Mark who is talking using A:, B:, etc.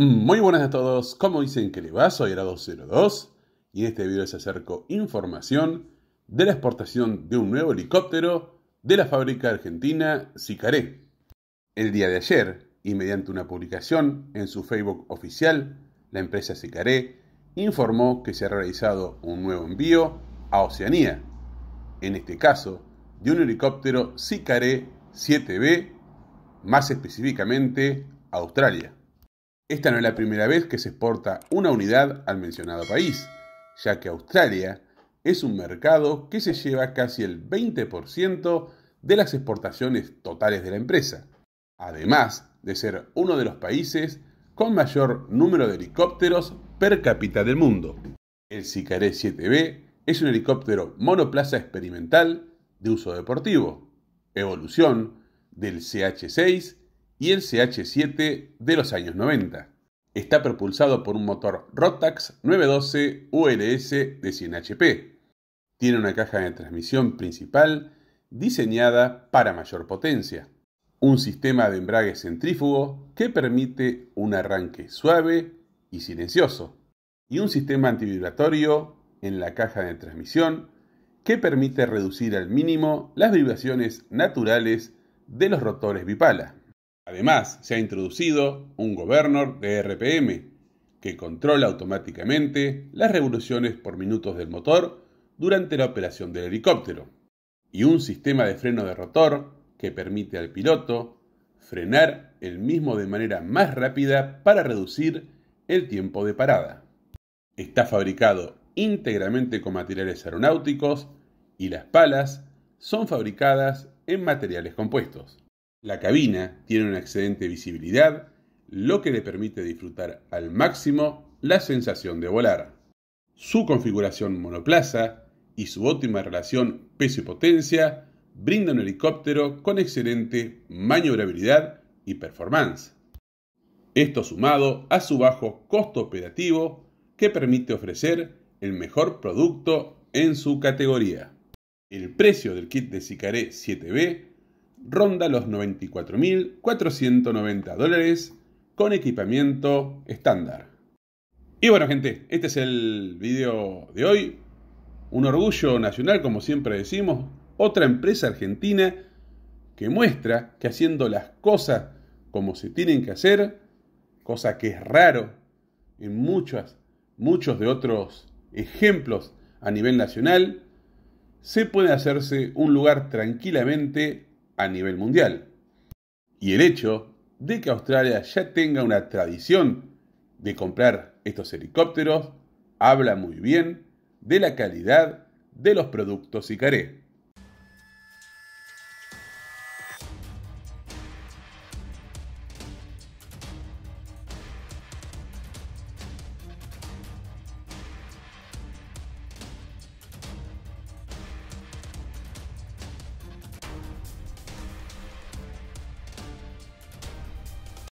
A: Muy buenas a todos, como dicen que le va? Soy era 202 y en este video les acerco información de la exportación de un nuevo helicóptero de la fábrica argentina Sicaré. El día de ayer, y mediante una publicación en su Facebook oficial, la empresa Sicaré informó que se ha realizado un nuevo envío a Oceanía, en este caso de un helicóptero Sicaré 7B, más específicamente a Australia. Esta no es la primera vez que se exporta una unidad al mencionado país, ya que Australia es un mercado que se lleva casi el 20% de las exportaciones totales de la empresa, además de ser uno de los países con mayor número de helicópteros per cápita del mundo. El Sicaré 7B es un helicóptero monoplaza experimental de uso deportivo, evolución del CH6 y el CH7 de los años 90. Está propulsado por un motor Rotax 912 ULS de 100 HP. Tiene una caja de transmisión principal diseñada para mayor potencia. Un sistema de embrague centrífugo que permite un arranque suave y silencioso. Y un sistema antivibratorio en la caja de transmisión que permite reducir al mínimo las vibraciones naturales de los rotores Bipala. Además, se ha introducido un governor de RPM, que controla automáticamente las revoluciones por minutos del motor durante la operación del helicóptero, y un sistema de freno de rotor que permite al piloto frenar el mismo de manera más rápida para reducir el tiempo de parada. Está fabricado íntegramente con materiales aeronáuticos y las palas son fabricadas en materiales compuestos. La cabina tiene una excelente visibilidad, lo que le permite disfrutar al máximo la sensación de volar. Su configuración monoplaza y su óptima relación peso y potencia brindan un helicóptero con excelente maniobrabilidad y performance. Esto sumado a su bajo costo operativo que permite ofrecer el mejor producto en su categoría. El precio del kit de Sicaré 7B ronda los 94.490 dólares con equipamiento estándar. Y bueno gente, este es el video de hoy. Un orgullo nacional, como siempre decimos. Otra empresa argentina que muestra que haciendo las cosas como se tienen que hacer, cosa que es raro en muchas, muchos de otros ejemplos a nivel nacional, se puede hacerse un lugar tranquilamente a nivel mundial. Y el hecho de que Australia ya tenga una tradición de comprar estos helicópteros habla muy bien de la calidad de los productos Icaré.